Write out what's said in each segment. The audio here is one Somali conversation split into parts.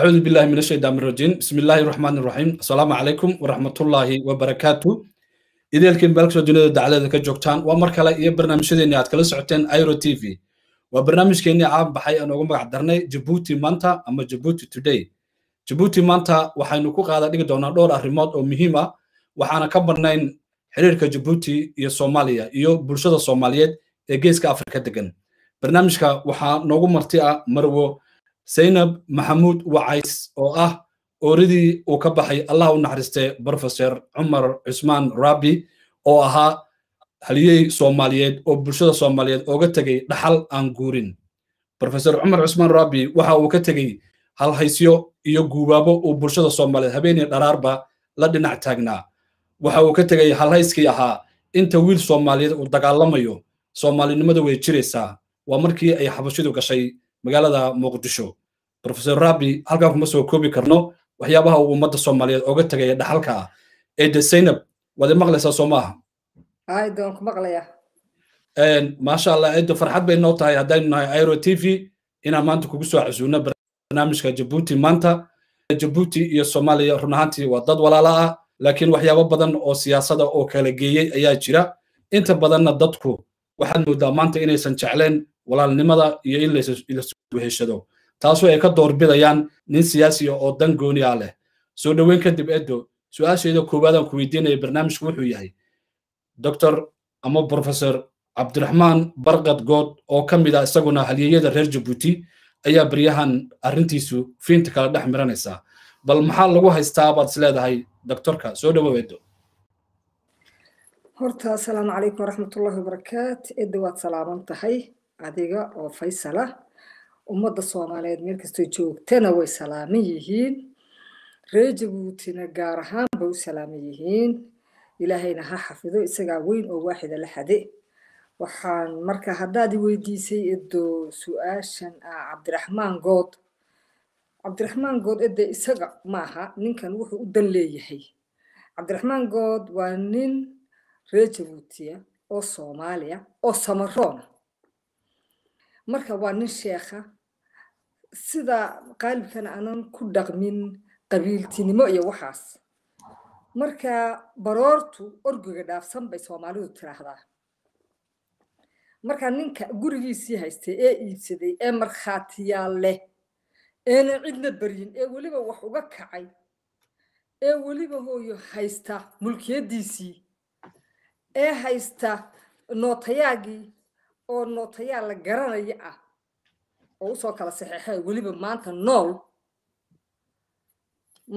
acuudu billahi min ashaydaani rajiim bismi illaahi raxmaani raxiim assalaamu calaykum waraxmatullaahi wabarakaatu ideelkiin meelkasoo dunida dacaleeda ka joogtaan waa mar kale iyo barnaamijyadeeni aad kala socoteen iro t v waa barnaamijkeennii caan baxay aan ugu magac darnay jabuuti maanta ama jabuuti today jabuuti maanta waxaynu ku qaada dhigi doonaa dhowr arrimood oo muhiim ah waxaana ka badnayn xiriirka jabuuti iyo soomaaliya iyo bulshada soomaaliyeed ee geeska afrika degan barnaamijka waxaa noogu marti ah marwo saynab maxamuud wacays oo ah ooridii uu ka baxay allah u naxariistay brofeser cumar cusmaan rabi oo ahaa haliyey soomaaliyeed oo bulshada soomaaliyeed ooga tegay dhaxal aan guurin brofeser cumar cusmaan rabi waxa uu ka tegey halhaysyo iyo guubaabo uu bulshada soomaaliyeed habeenii dharaarba la dhinac taagnaa waxa uu ka tegay halhayskii ahaa inta wiil soomaaliyeed uu dagaalamayo soomaalinimada way jiraysaa waa markii ay xabashidu gashay magaalada muqdisho rofeor rabi halkan kuma soo koobi karno waxyaabaha uu ummadda soomaaliyeed oga tegaya dhaxalka ah eede zaynab waad maqlaysaa soo maaha maasha allah eede farxad bay noo tahay haddaynu nahay airo t v inaan maanta kugu soo casuuno barnaamijka jabuuti maanta jabuuti iyo soomaaliya run ahaantii waa dad walaala ah laakiin waxyaabo badan oo siyaasada oo kala geeyey ayaa jira inta badanna dadku waxaad moodaa maanta inaysan jecleen walaalnimada iyo in lasla weheshado taasoo ay ka doorbidayaan nin siyaasiya ah oo dan gooni ah leh soo dhoweyn kadib edo su-aasheeda koowaad aan ku weydiinaya barnaamijku wuxuu yahay doctor ama professor cabdiraxmaan barkad good oo ka mid ah isaguna halyeeyada reer jabuuti ayaa baryahan arrintiisu fiinta kala dhex miranaysaa bal maxaa lagu haystaa baad isleedahay doctorka soo dhowow edo horta asalaamu calaykum waraxmatullahi wabarakaat edo waad salaaman tahay adiga oo faysal ummadda soomaaliyeed meel kastoo joogtana way salaaman yihiin reejabuutina gaar ahaan bay u salaaman yihiin ilaahayna ha xafido isagaa weyn oo waaxida la xade waxaan marka haddaad i weydiisay edo su-aashan ah cabdiraxmaan good cabdiraxmaan good ede isaga maaha ninkan wuxuu u dan leeyahay cabdiraxmaan good waa nin ree reejabuutiya oo soomaaliya oo samaroona marka waa nin sheekha sida qaalibkan aanan ku dhaqmin qabiiltinimo iyo waxaas marka baroortu orgoga dhaafsan bay soomaalidu tiraahdaa marka ninka gurigiisii haystay ee iibsaday ee markhaatiyaal leh eena cidna baryin ee weliba wax uga kacay ee weliba hooyo haysta mulkiyadiisii ee haysta nootayaagii oo nootayaal la garanaya ah oo usoo kala saxeexay weliba maanta nool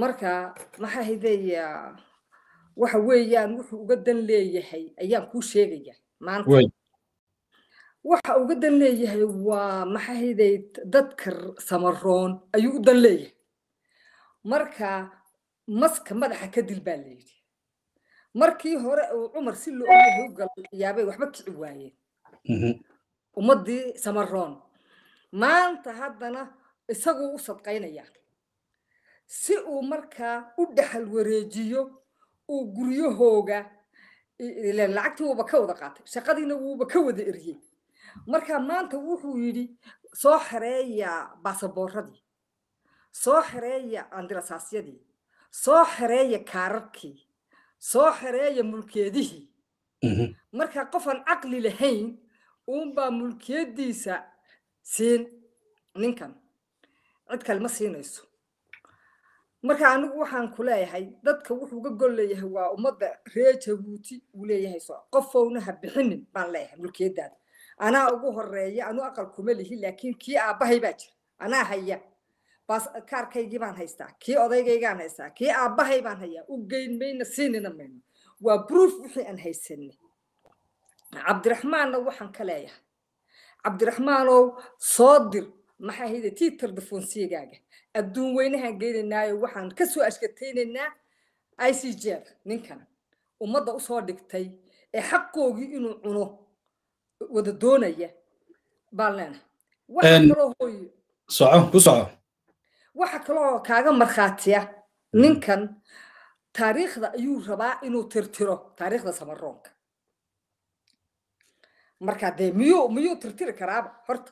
marka maxaa hideeya waxa weeyaan wuxuu uga dan leeyahay ayaan kuu sheegaya maanta waxa uga dan leeyahay waa maxaa hiday dadka samaroon ayuu u dan leeyahay marka maska madaxa ka dil baa layidhi markii hore uu cumar si loo ogahay u galay yaabay waxba kici waayeen ummaddii samaroon maanta haddana isaguu u sadqaynaya si uu markaa u dhaxal wareejiyo uu guryahooga lacagtii wuuba ka wada qaatay shaqadiina wuuba ka wada eriyey marka maanta wuxuu yidhi soo xereeya baasaboorradii soo xereeya andirasaasyadii soo xereeya kaararkii soo xereeya mulkeedihii marka qofaan caqli lahayn uunbaa mulkiyadiisa siin ninkan cid kale ma siinayso marka anigu waxaan ku leeyahay dadka wuxuu ga gol leeyahay waa ummadda ree jabuuti uu leeyahay so qofowna ha bixinin baan leeyahay mulkiyadaada anaa ugu horeeya anu aqal kuma lihi laakiin kii aabbahay baa jira anaa haya baas kaarkaygii baan haystaa kii odaygaygaan haystaa kii aabbahay baan hayaa u geyn mayna siinina mayno waa brof wixii aan haysanay cabdiraxmaanna waxaan ka leeyahay cabdiraxmaanow soo dir maxaa hayde tiitar dafoonsigaaga adduun weynahaan geynaynaayo waxaan ka soo ashkataynaynaa i c jer ninkan ummadda usoo dhigtay ee xaqoogii inuu cuno wada doonaya baan leenahay soco ku soco waxa kaleoo kaaga markhaatiya mm. ninkan taariikhda ayuu rabaa inuu tirtiro taariikhda samaroonka marka dee miyuu miyuu tirtiri karaaba horta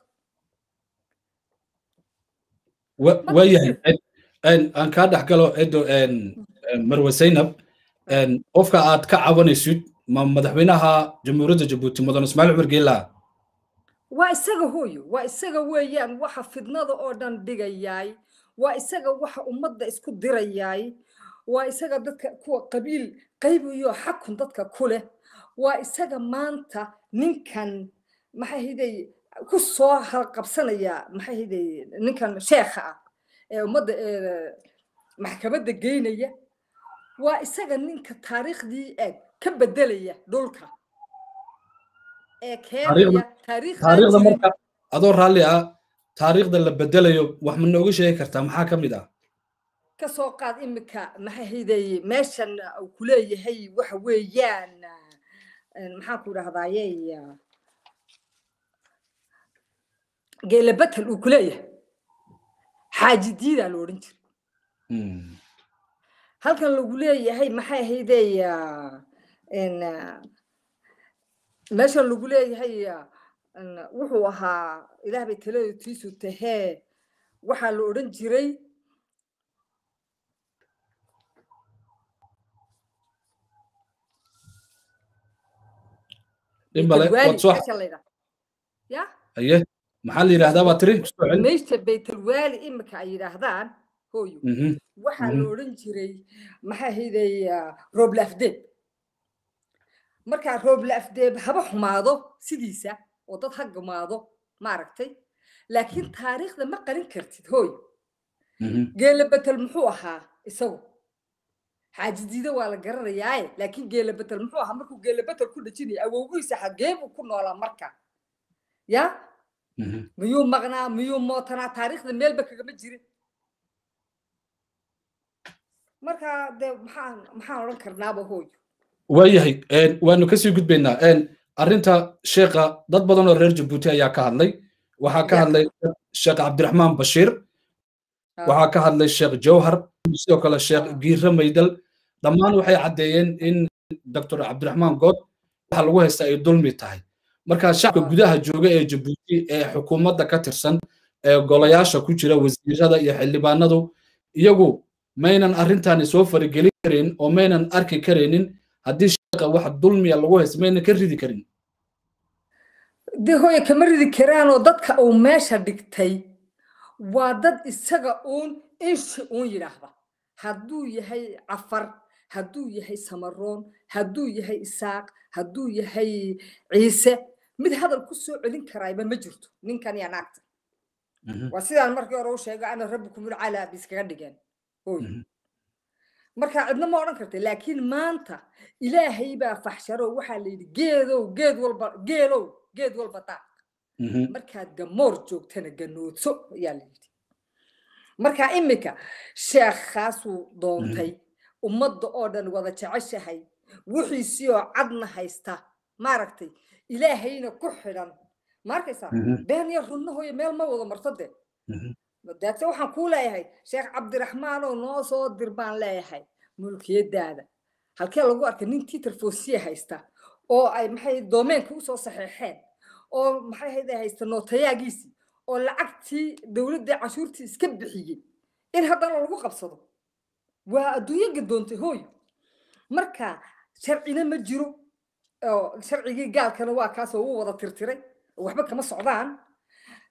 waayahay aan kaa dhex galo edo marwe zaynab qofka aad ka cabanaysid ma madaxweynaha jamhuuriyadda jabuuti mudan ismaaciil cumar geelaa waa isaga hooyo waa isaga weeyaan waxa fidnada oo dhan dhigayaay waa isaga waxa ummadda isku dirayaay waa isaga dadka kuwa qabiil qaybiyo xakun dadka ku leh waa isaga maanta ninkan maxaahiday ku soo halqabsanaya maxaahiday ninkan sheekha ah ee ummadda maxkamadda geynaya waa isaga ninka taariikhdii ee ka bedelaya dhulka ee keenaya marka adoo raalli ah taariikhda la bedelayo wax ma nooga sheegi kartaa maxaa ka mid ah kasoo qaad imika maxaahiday meeshan uu ku waxa weeyaan maxaa ku dhahdaayey geela batel uu kuleeyahay xaaji diidaa hmm. la odhan jira halkan lagu leeyahay maxay ahaydey eh, meeshan lagu leeyahay wuxuu ahaa ilaah bay talada tiisu tahee waxaa la odhan jiray nin bale waad soo aye maxaa la yidhaahdaa baa tiri meesha baytalwaali imika ay yidhaahdaan hooyo mhm. waxaa mhm. la odhan jiray maxaa hayday ah, rooblafdeeb markaa rooblafdeeb haba xumaado sidiisa oo dad ha gumaado maaragtay laakiin taariikhda ma qarin kartid hooyo mhm. geela betel muxuu ahaa isagu xaajidiida waa la garanayaae laakiin geela betel muxuu ahaa markuu geela betel ku dhejinaya awowgiisa xagee buu ku noolaa marka ya mhm. miyuu maqnaa miyuu mootanaa taariikhda meelba kagama jirin marka de maxaan maxaan odhan karnaaba hooyo waayahay waanu kasii gudbaynaa arrinta sheekha dad badan oo reer jabuuti ayaa ka hadlay waxaa ka hadlay sheekh cabdiraxmaan bashiir waxaa ka hadlay sheekh jowhar sidoo kale sheekh giire maydal dhammaan waxay caddeeyeen in doctor cabdiraxmaan good waxa lagu haysta ay dulmi tahay marka shacabka gudaha jooga ee jabuuti ee xukuumadda ka tirsan ee golayaasha ku jira wasiirada iyo xildhibaanadu iyagu maynan arrintani soo farigelin karin oo maynan arki karaynin haddii sheeqa wax dulmiya lagu haysta maynan ka ridi karin de kama ridi karaan oo dadka uu meesha dhigtay waa dad isaga uun inshi uun yidhaahda hadduu yahay cafar hadduu yahay samaroon hadduu yahay isaaq hadduu yahay ciise mid hadal ku soo celin karayba ma jirto ninkan iyo naagta mhm. waa sidaan markii hore u sheego ana rabbikumul calaa ba iskaga dhigeen oy mhm. marka cidna ma odhan karta laakiin maanta ilaahay baa faxsharo waxaa layidhi geedow geed walba geelow geed walba daa Mhm. markaad gamoor joogtana ganoodso ayaa layidhi marka iminka sheekhaasuu doontay mhm. ummadda oo dhan wada jeceshahay wixiisii oo cadna haysta maaragtay ilaahayna ku xidhan maarkaysaa arkaysaa mhm. been yar runnahoyo meel ma wada marto de daate waxaan kuu leeyahay sheekh cabdiraxmaanoo noo soo dir baan leeyahay mulkiyadaada halkee lagu arkay nin tiitarfoosiya haysta oo ay maxay doomeenka usoo saxeexeen oo maxay haysta nootayaagiisii oo lacagtii dowladda cashuurtii iska bixiyey in haddana lagu qabsado waa adduunyo gadoontay hooyo marka sharcina ma jiro sharcigii gaalkana waa kaas u wada tirtiray waxba kama socdaan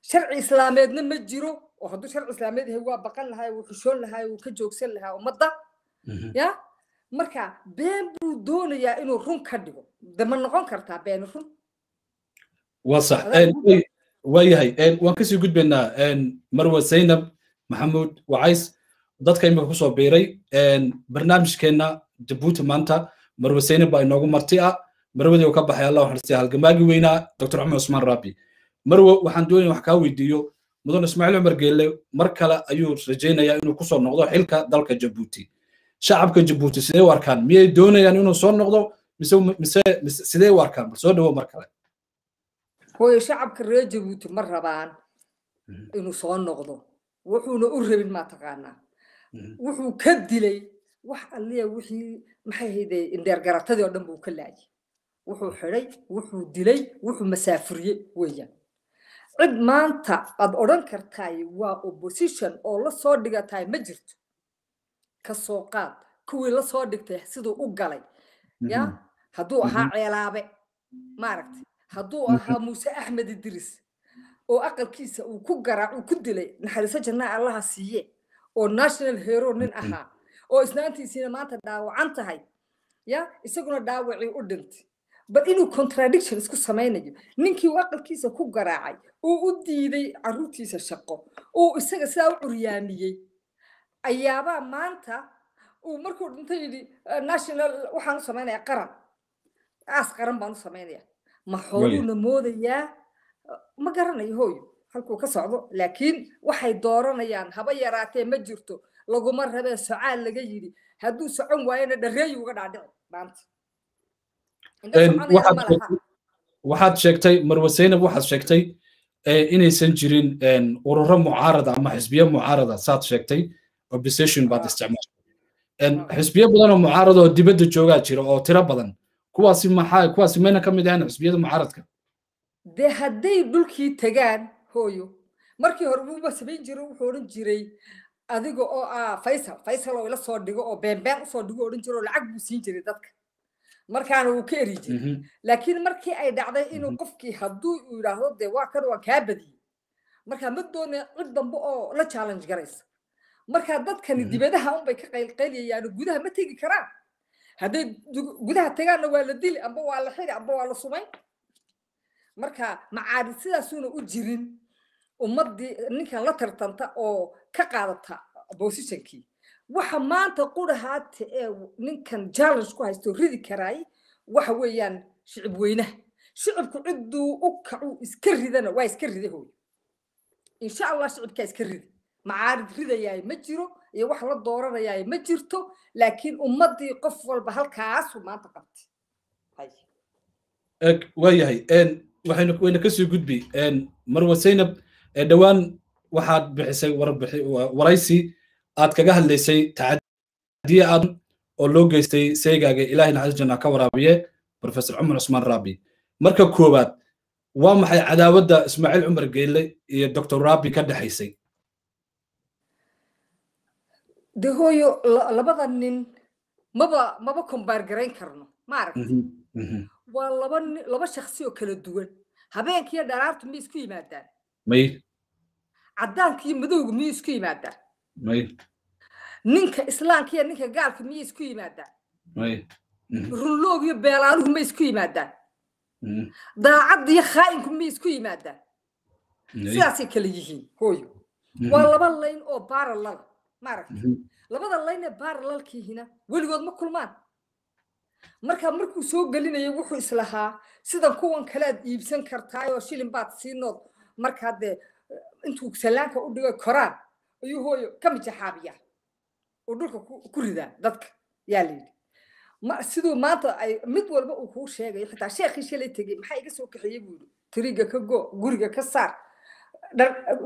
sharci islaameedna ma jiro oo hadduu sharci islaameed yahay waa baqan lahaa wuu xushoon lahaa wuu ka joogsan lahaa ummadda mhm. ya marka been buu doonayaa inuu run ka dhigo dama noqon kartaa been run waa sax waa yahay waan kasii gudbaynaa marwa zaynab maxamuud wacays dadka imika kusoo biiray barnaamijkeenna jabuuti maanta marwa zaynab baa inoogu marti ah marwadii uu ka baxay allah xarsiya halgamaagii weynaa dor cumar cusmaan raabi marwo waxaan doonaya wax kaa weydiiyo mudan ismaaciil cumar geelle mar kale ayuu rajaynayaa inuu kusoo noqdo xilka dalka jabuuti shacabka jabuuti sidee u arkaan miyay doonayaan inuu soo noqdo mise sidee u arkaan bal soo dhawo mar kale hooyo shacabka reer jabuuti ma rabaan mhm. inuu soo noqdo wuxuuna u rabin maataqaanaa mhm. wuxuu ka dilay wax alliya wixii maxay hayde indheergaratadii oo dhan buu ka laayay wuxuu xidhay wuxuu dilay wuxuu masaafuriyey weeyaan cid maanta aad odhan kartaay waa opposition oo lasoo soo dhigataay ma jirto ka soo qaad kuwii lasoo dhigtay siduu u galay ya mhm. hadduu ahaa ceelaabe maaragtay hadduu ahaa muuse axmed idris oo aqalkiisa uu ku garaac uu ku dilay naxariiso jannaa allaha siiye oo national hero nin ahaa oo isnaantiisiina maanta dhaawacan tahay ya isaguna dhaawacii u dhintay bal inuu contradiction isku samaynayo ninkii uu aqalkiisa ku garaacay uu u diiday caruurtiisa shaqo uu isaga sidaa u curyaamiyey ayaabaa maanta uu markuu dhinta yidhi eh, national waxaan u samaynaya qaran aas qaran baan u samaynaya ma moodayaa ma garanayo hooyo halkuu ka socdo laakiin waxay dooranayaan haba yaraatee ma jirto laguma rabee socaal laga yidhi hadduu socon waayena dhareeyi uga dhaadhici maanta waxaad sheegtay marwe saynab waxaad sheegtay inaysan jirin ururo mucaarada ama xisbiyo mucaarada ah, saad sheegtay opposition baad isticmaashay xisbiyo badan oo mucaarada oo dibadda joogaa jira oo tiro badan kuwaasi maxaa kuwaasi mayna ka mid ahayn xisbiyada mucaaradka dee hadday dhulkii tagaan hooyo markii hore wuuba samayn jiro wuxuu odhan jiray adiga oo ah faysal faysal oo ila soo dhigo oo beenbeen usoo dhigo odhan jiro lacag buu siin jiray dadka markaana wuu ka eri jiray mhm. laakiin markii ay dhacday inuu mhm. qofkii hadduu uu yidhaahdo dee waa kan waa kaa badiyey markaa ma doona cid dambe oo la challenge garaysa markaa dadkani mhm. dibadaha unbay ka qaylqaylayayaano gudaha ma tegi karaan hadday gudaha tagaanna waa la dili amba waa la xiri amba waa la sumayn marka macaabid sidaasuuna u jirin ummaddii ninkan la tartanta oo ka qaadata bositionkii waxa maanta qura qurahaata ee ninkan challenge ku haysto ridi karaay waxa weeyaan shicib weynaha shicibku cidduu u kacu iska ridana waa iska rida hooy insha allah shicibkaa iska rida macaabid ridayaay ma jiro iyo wax la dooranayaa ma jirto laakiin ummadii qof walba halkaasu maanta qabtay yahay wayna kasoo gudbi marwa zaynab dhowaan waxaad bixisay waraysi aad kaga hadlaysay tacadiye aad oo loo geystay seegaaga ilahay naxariis ka waraabiye professor cumar cusmaan raabi marka koowaad waa maxay cadaawadda ismaaciil cumar geelle iyo doctor raabi ka dhexaysay de hooyo labada nin maba maba kombaar garayn karno maaragta mhm, mhm. waa laba laba shaksi oo kala duwan habeenkiiyo dharaartu ma isku yimaadaan may caddaankiiyo madowgu miyuu isku yimaadaan may ninka islaamka ninka gaalka miyay isku yimaadaan may mhm. runloog iyo beelaaluhu ma isku yimaadaan daacad iyo khaa'inku ma isku yimaadaan sidaasay kala yihiin hooyo waa laba layn oo baaralada maaragta mhm. labada layne baaralalkiihina weligood ma kulmaan marka markuu soo gelinaya wuxuu islahaa sidan kuwan kale iibsan kartaayo shilin baad siinood markaa dee eh, intuu salaanka u dhigo koraan ayuu hooyo ka mijaxaabiya oo dhulka ku ridaa dadka yaa layidhi siduu maanta ay mid walba uu kuu sheegayo xitaa sheekhii shalay tegey maxaa iga soo kaxeeyey buu yidhi tiriga ka go guriga ka saar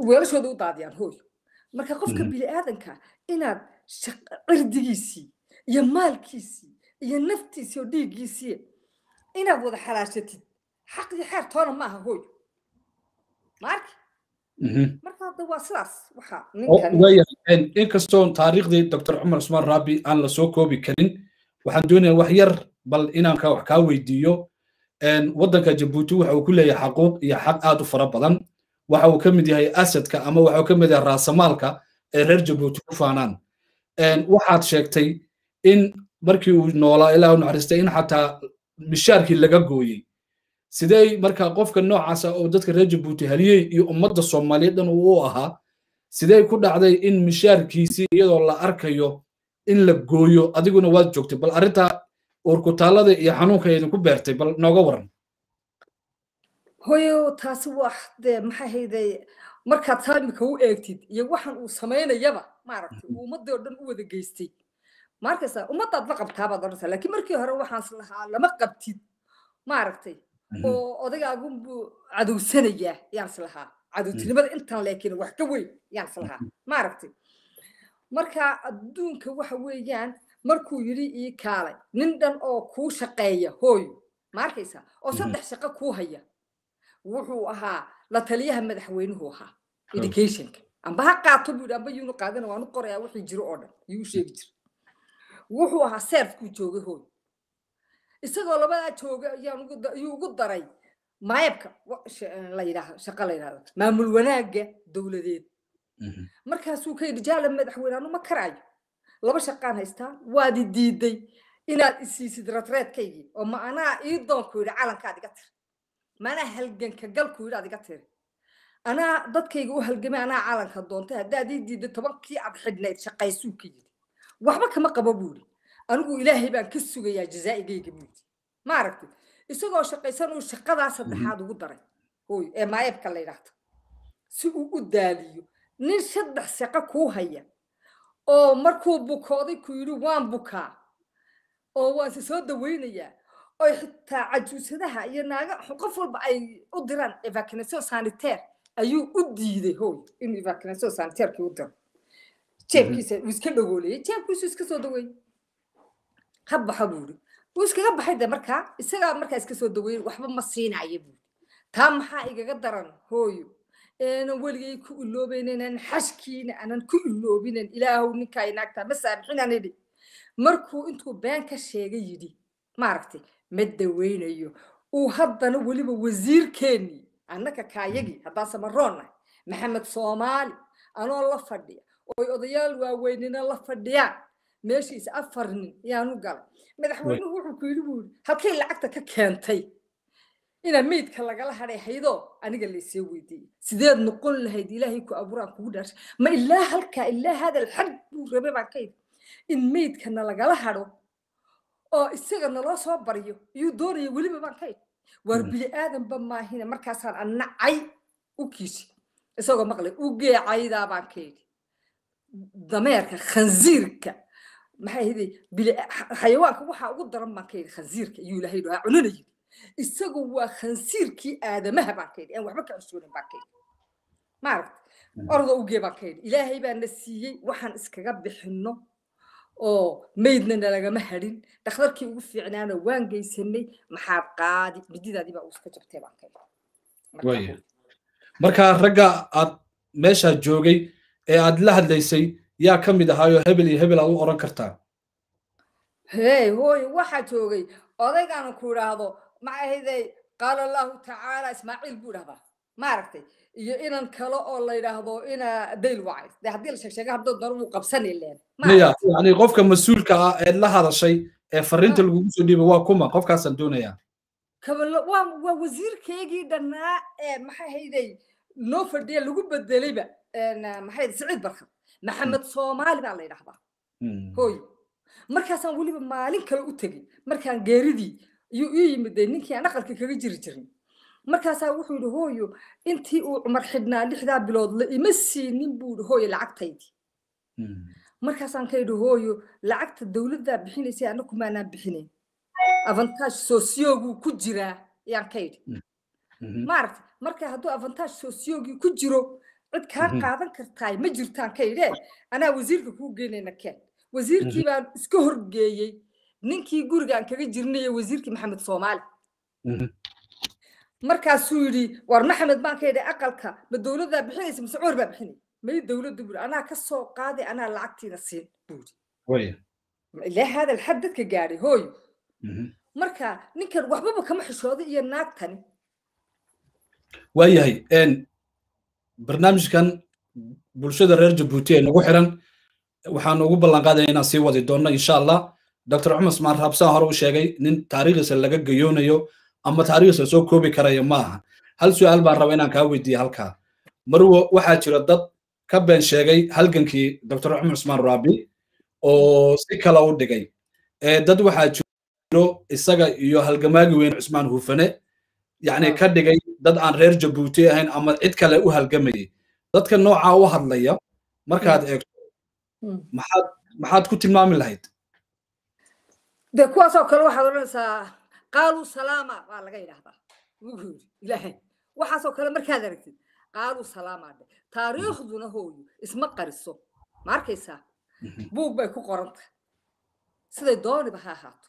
weelashooda u daadiyaan hooyo marka qofka biniaadanka inaad cirdigiisii iyo maalkiisii iyo naftiisii oo dhiiggiisii inaad wada xalaashatid xaqdii xeer toona ma aha hooy maarki marka hadda waa sidaas waxaa ninkan inkastoo taariikhdii doctor cumar usmaan rabi aan lasoo koobi karin waxaan doonayaa wax yar bal inaan wax kaa weydiiyo waddanka jabuuti waxa uu ku leeyahay xaquuq iyo xaq aad u fara badan waxa uu ka mid yahay asadka ama waxa uu ka mid yahay raasamaalka ee reer jabuuti ku faanaan waxaad sheegtay in markii uu noolaa ilaahu naxariistay in xataa mishaarkii laga gooyey sidee marka qofka noocaasa ah oo dadka reer jabuuti haliyey iyo ummadda soomaaliyeed dhan uu ahaa sidey ku dhacday in mishaarkiisii iyadoo la arkayo in la gooyo adiguna waad joogtay bal arrintaa uurkutaallada iyo xanuunka idinku beertay bal nooga waran hoyo taasi waa de maxaa hayday markaad taa u eegtid iyo waxaan uu samaynayaba maaragtay mm-hmm. uu oo dhan u wada geystay maarkaysa ummaddaad la qabtaabaad odhantaa lakiin markii hore waxaans lahaa lama qabtid maaragtay mm-hmm. oo odagaagunbu cadowsanayaa yaans lahaa cadowtinimada mm-hmm. intan laakiin wax ka weyn yaans lahaa maaragtay marka adduunka waxa weeyaan markuu yidhi ii kaalay nin dhan oo kuu shaqeeya hooyo maarkaysa oo saddex shaqo kuu haya wuxuu ahaa la taliyaha madaxweynuhu ahaa educationka amba ha qaato buu amba yuunu qaadana waanu qorayaa wixii jiro oo dhan yuu hmm. sheegi jira wuxuu ahaa serfkuu joogay hooy isagoo labadaa jooga ayuu ugu daray maayabka layidhaahdo shaqo la yidhahdo maamul wanaagga dowladeed mhm. markaasuu ka yidhi jaala madaxweyne ma karaayo laba shaqaan haystaa waad diiday inaad isiisid ratreedkaygii oo ma anaa ii doonku yidhi calankaad iga tir mana halganka galku yidhi adiga tiri anaa dadkayga u halgamay anaa calanka doontay haddaad ii diidda tobankii ad xidhnayd shaqaysuu ka yidhi waxba kama qabo buu yidhi anigu ilaahay baan ka sugayaa jazaa'igayga buu yidhi ma aragtay isagoo shaqaysan uu shaqadaa saddexaad mhm. ugu daray hooy ee maayeebka la yidhaahdo si uu u daaliyo nin saddex shaqo kuu haya oo markuu bukooday ku yidhi waan bukaa oo waanse soo dawaynayaa oy xitaa cajuusadaha iyo naaga qof walba ay u diraan evacuation sanitaire ayuu u diiday hooy inuu evacuation sanitairkii u diro mhm. jeebkiisa uu iska dhagooliyey jeebkiisu iska soo daweeyey ha baxa buuri wuu iskaga baxay de markaa isagaa markaa iska soo daweeyey waxba ma siinaya buuri taa maxaa igaga daran hooyo aanan weligay ku iloobaynin aan xashkiina aanan ku iloobinin ilaahow ninkaa inaagtaa ma saamixinaan idhi markuu intuu been ka sheegay yidhi maaragtay ma dawaynayo uu haddana weliba wasiirkeennii annaka kaayagii hmm. haddaase maroonnahay maxamed soomaali anoo la fadhiya oy odayaal waaweynina la fadhiyaan meeshiisa afar nin ayaanu galay madaxweynuhu wuxuu ku yidhi buu yidhi halkay lacagta ka keentay ina meydka lagala hadheehaydo aniga laysee weydiiyey sideed noqon lahayd ilaahay ku abuuraan kugu dhaashay ma ilaa halkaa ilaa hadal xad buu rabe baan ka yidhi in meydkana lagala hadho oo isaga naloo soo baryo iyuu doonaya weliba baan ka id mm. bili aadanba maahina markaasaan anacay u kiisi isagoo maqlay ugeecaydaabaan ka idhi dameerka khanziirka maxay hidi xayawaanka waxaa ugu daran baan ka idhi khanziirka iyuu ilaahay dhahaa cunana yidhi isagu waa khansiirkii aadamaha baan ka idhi aan waxba ka cusoonin baan ka idhi maaragta mm. orda ugee baan ka idhi ilaahay na siiyey waxaan iskaga bixinno oo maydna maydnana lagama harin dhakhtarkii ugu fiicnaana waan geysanay maxaad qaadi mididaadii baa uu iska jabtay baan markaa ragga aad meeshaa joogay ee aad la hadlaysay yaa ka mid ahaayoo hebel iyo hebel aad u oran kartaa hey hooy waxaa joogay odaygaanu ku idhaahdo maxahayday qaala allahu tacaala ismaaciil buu idhahdaa maaragtay iyo inan kale oo la yidhaahdo ina bayl wacay de haddii la sheegsheega haddoo doono wuu qabsanay leen maya yani qofka mas-uulka ah ee la hadashay ee fariinta lagugu soo dhiibay waa kuma qofkaasaan doonayaa waa waa wasiirkeygii dhannaa ee maxay hayday noo fadhiya lagu bedelayba maxay saciid barkan hmm. maxamed soomaali baa la yidhahdaa hooy hmm. markaasaan weliba maalin kale u tegin markaan geeridii iyuu ii yimid dee ninkii aan aqalka kaga jiri jirin markaasaa wuxuu yidhi hooyo intii uu cumar xidhnaa lixdaa biloodla ima siinin buu yidhi hooyo lacagtaydii hmm. markaasaan ka yidhi hooyo lacagta dowladdaa bixinaysay anna kumaanaan bixinayn avantage sosioguu ku jiraa ayaan ka yidhi hmm. hmm. maaragta marka hadduu avantage sosiogii ku jiro cid kaa qaadan kartaay ma jirtaan ka yidhe anaa wasiirka kuu geynayna keen wasiirkii baan iska horgeeyey ninkii gurigaan kaga jirnay wasiirkii maxamed soomaali markaasuu yidhi war maxamed baanka idha aqalka ma dowladdaa bixinaysa mise cumar baa bixinaya may dowladdu buuri anaa ka soo qaaday anaa lacagtiina siin buuri ilaa haada alxad dadka gaadhay hooyo mhm. marka ninkan waxbaba kama xishooday iyo naagtani waayahay barnaamijkan bulshada reer jabuuti ee nagu xiran waxaan ugu ballan inaan sii wadi doonno insha allah dr cumar smaar rabsaa hore u sheegay nin taariikhiisa laga gayoonayo ama taariikhs la soo koobi karaya maaha hal su'aal baan raba inaan kaa weydiiye halkaa mar waxaa jira dad ka been sheegay halgankii dor cumar cusmaan raabi oo si kale u dhigay dad waxaa jiro isaga iyo halgamaagi weyne cusmaan hufane yacni ka dhigay dad aan reer jabuuti ahayn ama cid kale u halgamayay dadka noocaa u hadlaya markaad hmm. eegto hmm. maxaad maxaad ku tilmaami lahayd de kuwaasoo kale waxaad odhanaysaa qaaluu salaama waa laga idhaahdaa wuxuu yidhi ilaahay waxaasoo kale markaad aragtid qaaluu salaamaadhe taariikhduna hooyu isma qariso ma arkaysaa mhm. buug bay ku qoranta siday dooniba ha ahaato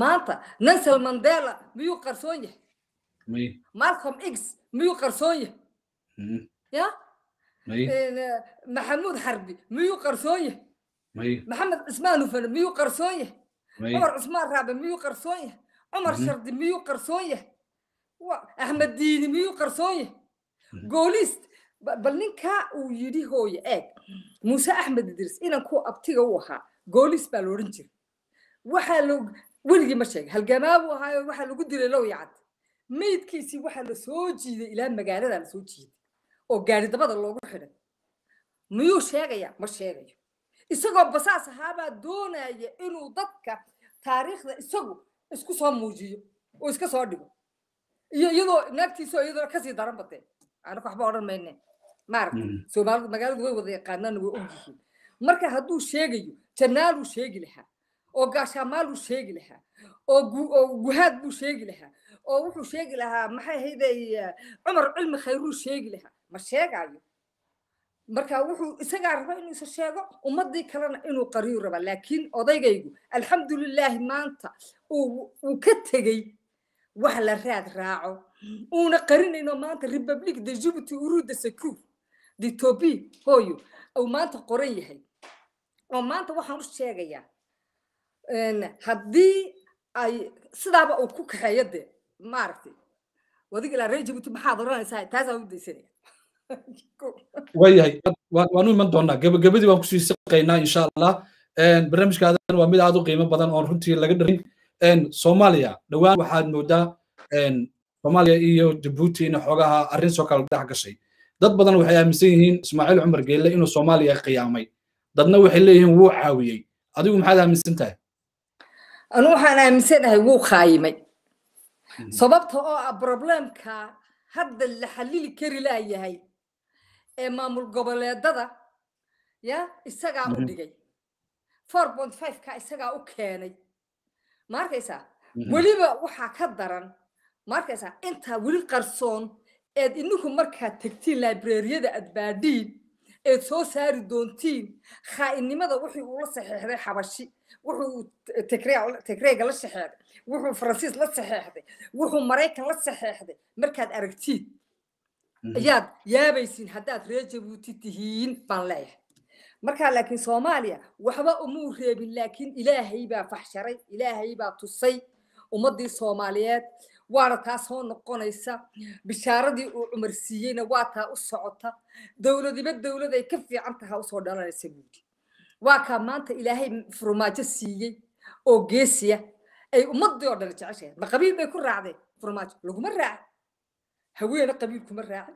maanta nansel mandela miyuu qarsoon yahay malcolm x miyuu qarsoon yahay mhm. ya eh, maxamuud xarbi miyuu qarsoon yahay maxamed cismaan hufane miyuu qarsoon yahay cumar cismaan raabe miyuu qarsoon yahay cumar mhm. shardi miyuu qarsoon yahay axmed diini miyuu qarsoon yahay mhm. gooliis bal ninkaa uu yidhi hooye eeg muuse axmed idris inan inankuu abtiga u ahaa gooliis baa loodhan odhan jira waxaa lo weligii ma sheegay halgamaa ahaayo waxaa lagu dilay lowya cad waxaa lasoo jiiday ilaa magaalada la soo jiiday oo dabada loogu xidhay miyuu sheegaya ma sheegayo isagoo basaas ahaabaa doonaya inuu dadka taariikhda isagu isku soo muujiyo oo iska soo dhigo iyo iyadoo naagtiisao iyadoo kasii daran batee anak waxba odhan mayne maaragta hmm. soomaalidu magaaladu way wada yaqaanaana way ogyihiin marka hadduu sheegayo janaaluu sheegi lahaa oo gaashaamaaluu sheegi lahaa oo guhaad buu sheegi lahaa oo wuxuu sheegi lahaa maxay hayday cumar cilmi khayruu sheegi lahaa ma sheegaayo marka wuxuu isagaa raba inuu isa sheego ummadii kalena inuu qariyu raba laakiin odaygaygu alxamdulilaahi maanta uu ka tegey wax la raad raaco uuna qarinayno maanta republic de djibuty uruda secuur detobi hooyo uu maanta qoran yahay oo maanta waxaan u sheegayaa haddii ay sidaaba uu ku kaxeeyo de maaragtay wadig ilaa reer maxaad oranaysaa taasaa u daysanaya waayahay waanu iman doonaa gebagabadii waan kusii saqaynaa insha allah barnaamijkaadan waa mid aad u qiimo badan oon runtii laga dharin soomaaliya dhowaan waxaad moodaa soomaaliya iyo jabuuti in xoogaha arrin soo kala dhex gashay dad badan waxay aaminsan yihiin ismaaciil cumar geelle inuu soomaaliya qiyaamay dadna waxay leeyihiin wuu caawiyey adigu maxaad aaminsan tahay anu waxaan aaminsanahay wuu khaayimay mhm. sababta oo ah problemka hadda la xallili kari laayahay ee maamul goboleedada ya isagaa u mhm. dhigay four point fiveka isagaa u keenay ma mhm. weliba waxaa ka daran ma intaa weli qarsoon eed ininku markaad tegtiin librariyada aad baadhiin eed soo saari doontiin khaa'innimada wuxuu uula saxeexday xabashi wuxuu tigreega la saxeexday wuxuu faransiis la saxeexday wuxuu maraykan la saxeexday markaad aragtiin ayaad yaabaysiin haddaad reer tihiin baan leeyahay markaa laakiin soomaaliya waxba umuu reebin laakiin ilaahay baa faxsharay ilaahay baa tusay ummaddii soomaaliyeed waana taa soo noqonaysa bishaaradii uu cumar siiyeyna waa taa u socota dowladiba dowlad ay ka fiican taha usoo dhalanaysa buudi waa kaa maanta ilaahay furmaajo siiyey oo geesiya ay ummaddii oo dhan jeceshahay ma qabiil bay ku raacdeen furmaajo laguma raaca haweena qabiilkuma raacin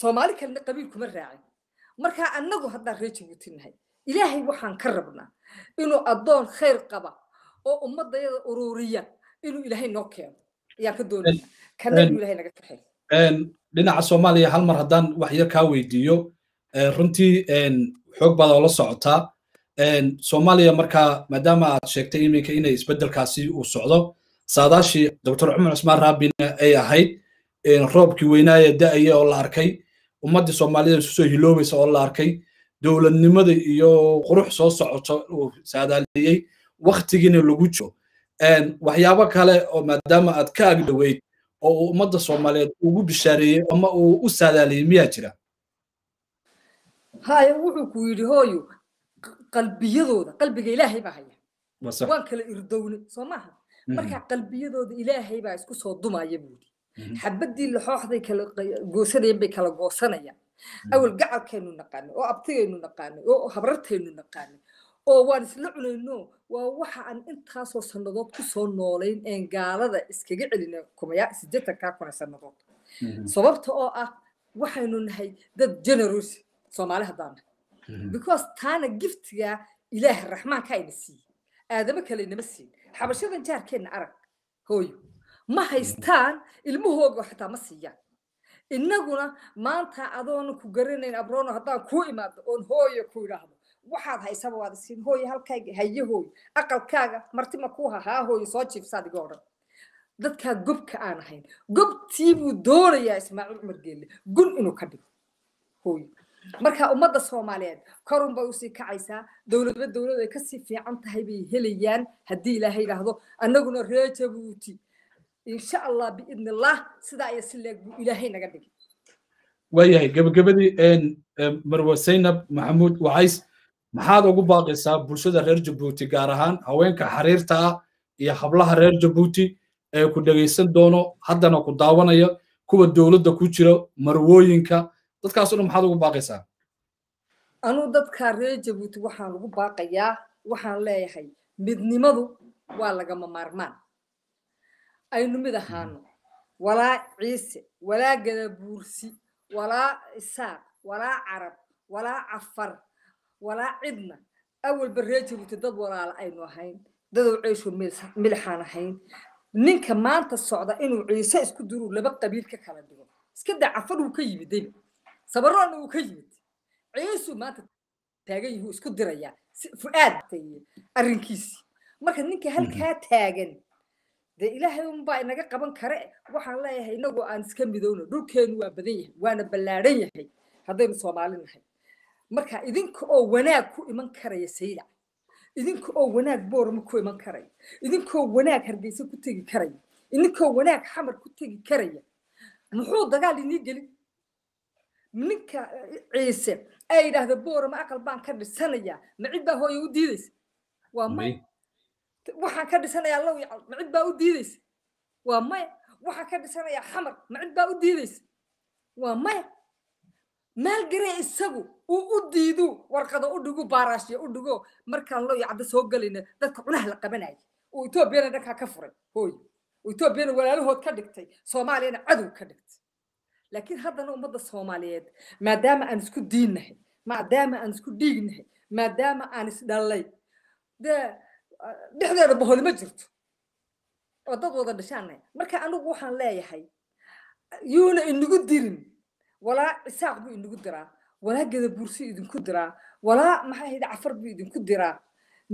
soomaali kalena qabiil kuma raacin markaa annagu haddaan ree jabuutinahay ilaahay waxaan ka rabnaa inuu addoon khayr qaba oo ummadayada ururiya inuu ilaahay noo keeno ayaan ka doonaya kana inuu ilahay naga kaxeeyo dhinaca soomaaliya hal mar haddaan wax yar kaa weydiiyo runtii xoog baad oo socotaa soomaaliya markaa maadaama aad sheegtay iminka inay isbeddelkaasi uu socdo saadaashii doctor cumar cusmaan raabina ay ahayd roobkii weynaaya da'aya oo la arkay ummaddii soomaalida isusoo hiloobaysa oo la arkay dowladnimada iyo qurux soo socoto uu saadaaliyey waktigiina lagu jiro waxyaabo kale oo maadaama aad ka agdaweyd oo uu ummadda soomaaliyeed ugu bishaareeyey ama uu u saadaaliyey miyaa jira haya wuxuu ku yidhi hooyo qalbiyadooda qalbiga ilaahay baa haya waan kala irdowne soo maaha mm-hmm. marka qalbiyadooda ilaahay baa isku soo dumaya buudi xabadii mm-hmm. laxooxday goosanayanbay kala goosanayaan mm-hmm. awal gacalkaynu naqaanay oo abtigaynu naqaanay oo habrartaynu naqaanay oo waan isla cunayno waa waxa aan intaasoo sannadood kusoo noolayn een gaalada iskaga celina kumaya sideetankaa kuna sannadood mm-hmm. sababta oo ah waxaynu nahay dad generous soomaali haddaan because taana giftiga ilaah raxmaanka ayna siiyey aadamo kale inama siin xabashadan jaarkeena arag hooyo ma haystaan ilmahooga xataa ma siiyaan innaguna maanta adoona ku garanayn abrono haddaan kuu imaado oon hooyo ku idhaahdo waxaad haysaba waad isiin hooyo halkayga haye hooyo aqalkaaga martima kuu hahaa hooyo soo jiibsaad iga odhan dadkaa gobka aan ahayn gobtii doonayaa ismaaciil cumar geelle gun inuu ka dhigo hooyo marka ummadda soomaaliyeed korun bay usii kacaysaa dowladba dowlad ay kasii fiican tahay bay helayaan haddii ilaaha idhaahdo annaguna reejabuuti insha allah biidn allah sidaa iyo si ilaahay naga dhigay waayahay gebagabadii marwa saynab maxamuud wacays maxaad ugu baaqaysaa bulshada reer jabuuti gaar ahaan haweenka xariirta ah iyo hablaha reer jabuuti ee ku dhegaysan doono haddana ku daawanaya kuwa dowladda ku jira marwooyinka dadkaasoo dhan maxaad ugu baaqaysaa anuu dadka reer jabuuti waxaan ugu baaqayaa waxaan leeyahay midnimadu waa lagama maarmaan aynu mid ahaano mm. walaa ciise walaa gadabuursi walaa isaaq walaa carab walaa cafar walaa cidna awalba ree jabuuti dad walaala aynu ahayn dadow ceyshu milixaan ahayn ninka maanta socda inuu ciise isku diruu laba qabiil ka kala dhigo iska da cafar uu ka yimid dayba eh? sabaroonna wuu ka yimid ciisu maanta taagan yihi isku dirayaa fuaad eh, arrinkiisii marka ninka halkaa mm-hmm. taagan dee ilaahay unbaa inaga qaban kare waxaan leeyahay inagoo aan iska midowno dhulkeenu waa badan yahay waana ballaadhan yahay haddaynu soomaali nahay marka idinka oo wanaag ku iman karaya sayda idinka oo wanaag boorma ku iman karaya idinkoo wanaag hargeysa ku tegi karaya idinkoo wanaag xamar ku tegi karaya muxuu dagaal inii gelin ninka eh, ciise ay yidhaahda boorama aqal baan ka dhisanayaa macid baa hooye u diidaysa waa may waxaan ka dhisanayaa low yacal macid baa u diidaysa waa maya waxaan ka dhisanaya xamar macid baa u diidaysa waa maya maalgaree isagu uu u diidu warqada u dhigu baaraashiya u dhigo markaan loo yacda soo galayna dadka cunaha la qabanaya uu etoobiyana dhankaa ka furay hooy etoobiyana walaalahood ka dhigtay soomaaliyana cadow ka dhigtay laakiin haddana ummadda soomaaliyeed maadaama aan isku diinnahay maadaama aan isku dhiignahay maadaama aan isdhallay dee dhexdeeda baholi ma jirto oo dad wada dhashaanay marka anigu waxaan leeyahay yuuna inagu dirin walaa cisaaq buu inagu diraa walaa gadabuursuu idinku diraa walaa maxaa hida cafar buu idinku diraa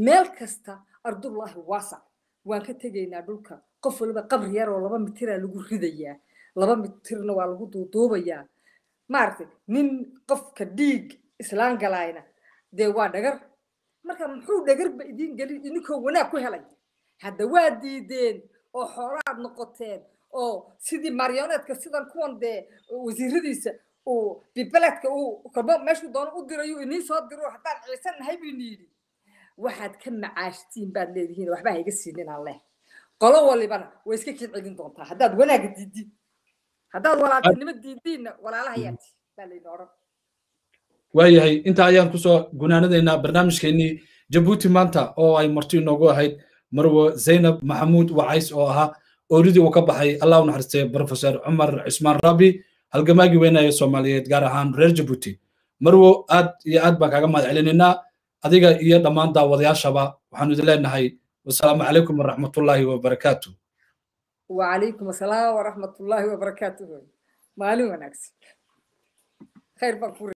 meel kasta ardullaahi waasac waan ka tegaynaa dhulka qof waliba qabri yar oo laba mitiraa lagu ridayaa laba mitirna waa lagu duuduubayaa maaragtay nin qofka dhiig islaan galaayna dee waa dhagar marka muxuu dhagarba idin gelin idinkoo wanaag ku helay hadda waa diideen oo xoolaad noqoteen oo sidii marionetka sidan kuwan dee wasiiradiisa uu bibeledka uu kabo meeshuu doono u dirayu iniin soo diro haddaan ciise nahay bu yidhi waxaad ka macaashtiin baad leedihiin waxba hayga siinin aan leh qolo walibana way iska kii celin doontaa haddaad wanaaga diiddiin haddaad walaaltinimo diidiinna walaalahayaati baa laydin odhan waayahay intaa ayaan kusoo gunaanadaynaa barnaamijkeennii jabuuti maanta oo ay marti inoogu ahayd marwo zaynab maxamuud wacays oo ahaa ooridii uu ka baxay allah u naxariistay brofesor cumar cismaan rabi halgamaagii weynaaya soomaaliyeed gaar ahaan reer jabuuti marwo aad iyo aad baan kaaga mahad celinaynaa adiga iyo dhammaan daawadayaashaba waxaanu idin leenahay wasalaamu calaykum waraxmatullaahi wabarakaatu وعليكم السلام ورحمة الله وبركاته معلومة نكسي خير بكور